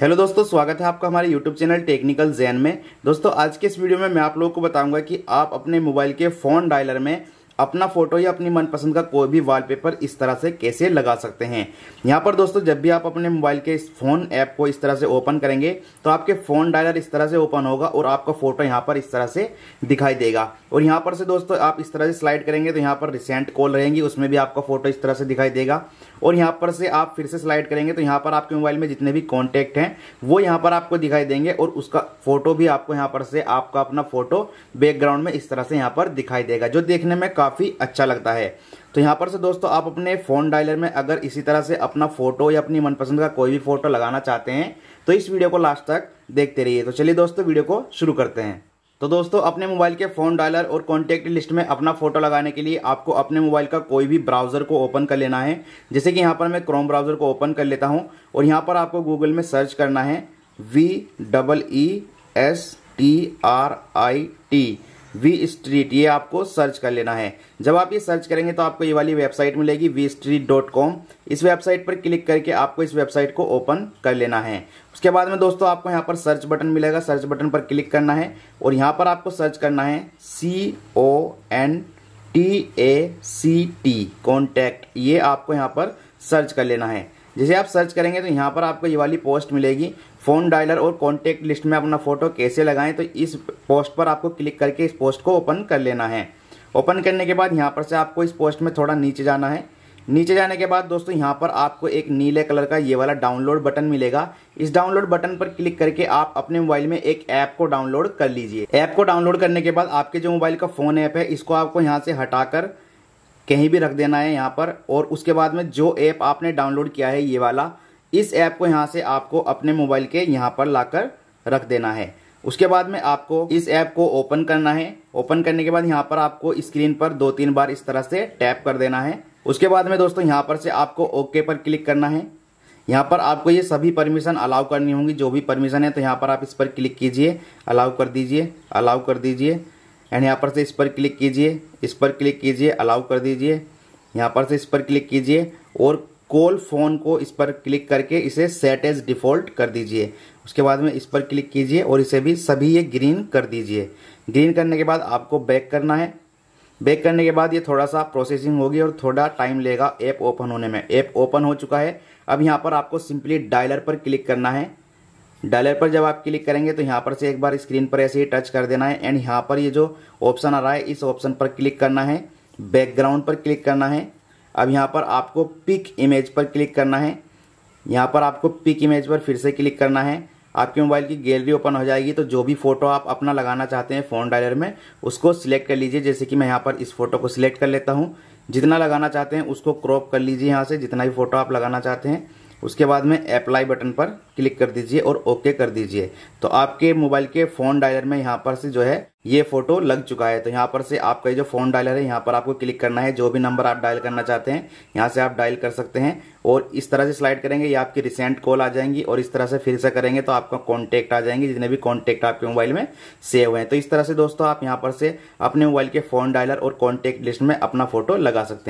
hello दोस्तों स्वागत है आपका हमारे यूट्यूब चैनल टेक्निकल जैन में दोस्तों आज के इस वीडियो में मैं आप लोगों को बताऊंगा कि आप अपने मोबाइल के फ़ोन डायलर में अपना फोटो या अपनी मनपसंद का कोई भी वॉलपेपर इस तरह से कैसे लगा सकते हैं यहाँ पर दोस्तों जब भी आप अपने मोबाइल के इस फोन ऐप को इस तरह से ओपन करेंगे तो आपके फोन डायलर इस तरह से ओपन होगा और आपका फोटो यहाँ पर इस तरह से दिखाई देगा और यहाँ पर से दोस्तों आप इस तरह से स्लाइड करेंगे तो यहाँ पर रिसेंट कॉल रहेंगी उसमें भी आपका फोटो इस तरह से दिखाई देगा और यहाँ पर से आप फिर से स्लाइड करेंगे तो यहाँ पर आपके मोबाइल में जितने भी कॉन्टेक्ट हैं वो यहाँ पर आपको दिखाई देंगे और उसका फोटो भी आपको यहाँ पर से आपका अपना फोटो बैकग्राउंड में इस तरह से यहाँ पर दिखाई देगा जो देखने में काफी काफ़ी अच्छा लगता है तो यहाँ पर से दोस्तों आप अपने फ़ोन डायलर में अगर इसी तरह से अपना फोटो या अपनी मनपसंद का कोई भी फोटो लगाना चाहते हैं तो इस वीडियो को लास्ट तक देखते रहिए तो चलिए दोस्तों वीडियो को शुरू करते हैं तो दोस्तों अपने मोबाइल के फ़ोन डायलर और कॉन्टैक्ट लिस्ट में अपना फोटो लगाने के लिए आपको अपने मोबाइल का कोई भी ब्राउज़र को ओपन कर लेना है जैसे कि यहाँ पर मैं क्रोम ब्राउज़र को ओपन कर लेता हूँ और यहाँ पर आपको गूगल में सर्च करना है V double E S T R I T V street ये आपको सर्च कर लेना है जब आप ये सर्च करेंगे तो आपको ये वाली वेबसाइट मिलेगी वी स्ट्रीट डॉट कॉम इस वेबसाइट पर क्लिक करके आपको इस वेबसाइट को ओपन कर लेना है उसके बाद में दोस्तों आपको यहाँ पर सर्च बटन मिलेगा सर्च बटन पर क्लिक करना है और यहाँ पर आपको सर्च करना है C O N T A C T contact ये आपको यहाँ पर सर्च कर लेना है जैसे आप सर्च करेंगे तो यहाँ पर आपको ये वाली पोस्ट मिलेगी फ़ोन डायलर और कॉन्टेक्ट लिस्ट में अपना फ़ोटो कैसे लगाएं तो इस पोस्ट पर आपको क्लिक करके इस पोस्ट को ओपन कर लेना है ओपन करने के बाद यहाँ पर से आपको इस पोस्ट में थोड़ा नीचे जाना है नीचे जाने के बाद दोस्तों यहाँ पर आपको एक नीले कलर का ये वाला डाउनलोड बटन मिलेगा इस डाउनलोड बटन पर क्लिक करके आप अपने मोबाइल में एक ऐप को डाउनलोड कर लीजिए ऐप को डाउनलोड करने के बाद आपके जो मोबाइल का फ़ोन ऐप है इसको आपको यहाँ से हटाकर कहीं भी रख देना है यहाँ पर और उसके बाद में जो ऐप आपने डाउनलोड किया है ये वाला इस ऐप को यहाँ से आपको अपने मोबाइल के यहाँ पर लाकर रख देना है उसके बाद में आपको इस ऐप को ओपन करना है ओपन करने के बाद यहाँ पर आपको स्क्रीन पर दो तीन बार इस तरह से टैप कर देना है उसके बाद में दोस्तों यहाँ पर से आपको ओके पर क्लिक करना है यहाँ पर आपको ये सभी परमिशन अलाउ करनी होंगी जो भी परमिशन है तो यहाँ पर आप इस पर क्लिक कीजिए अलाउ कर दीजिए अलाउ कर दीजिए एंड यहाँ पर से इस पर क्लिक कीजिए इस पर क्लिक कीजिए अलाउ कर दीजिए यहाँ पर से इस पर क्लिक कीजिए और कॉल फोन को इस पर क्लिक करके इसे सेट एज डिफ़ॉल्ट कर दीजिए उसके बाद में इस पर क्लिक कीजिए और इसे भी सभी ये ग्रीन कर दीजिए ग्रीन करने के बाद आपको बैक करना है बैक करने के बाद ये थोड़ा सा प्रोसेसिंग होगी और थोड़ा टाइम लेगा ऐप ओपन होने में ऐप ओपन हो चुका है अब यहाँ पर आपको सिंपली डायलर पर क्लिक करना है डायलर पर जब आप क्लिक करेंगे तो यहाँ पर से एक बार स्क्रीन पर ऐसे ही टच कर देना है एंड यहाँ पर ये जो ऑप्शन आ रहा है इस ऑप्शन पर क्लिक करना है बैकग्राउंड पर क्लिक करना है अब यहाँ पर आपको पिक इमेज पर क्लिक करना है यहाँ पर आपको पिक इमेज पर फिर से क्लिक करना है आपके मोबाइल की गैलरी ओपन हो जाएगी तो जो भी फोटो आप अपना लगाना चाहते हैं फ़ोन डायलर में उसको सिलेक्ट कर लीजिए जैसे कि मैं यहाँ पर इस फोटो को सिलेक्ट कर लेता हूँ जितना लगाना चाहते हैं उसको क्रॉप कर लीजिए यहाँ से जितना भी फोटो आप लगाना चाहते हैं उसके बाद में अप्लाई बटन पर क्लिक कर दीजिए और ओके कर दीजिए तो आपके मोबाइल के फोन डायलर में यहाँ पर से जो है ये फोटो लग चुका है तो यहाँ पर से आपका जो फोन डायलर है यहाँ पर आपको क्लिक करना है जो भी नंबर आप डायल करना चाहते हैं यहाँ से आप डायल कर सकते हैं और इस तरह से स्लाइड करेंगे ये आपकी रिसेंट कॉल आ जाएंगी और इस तरह से फिर से करेंगे तो आपका कॉन्टेक्ट आ जाएंगे जितने भी कॉन्टेक्ट आपके मोबाइल में सेव हैं तो इस तरह से दोस्तों आप यहाँ पर से अपने मोबाइल के फोन डायलर और कॉन्टेक्ट लिस्ट में अपना फोटो लगा सकते हैं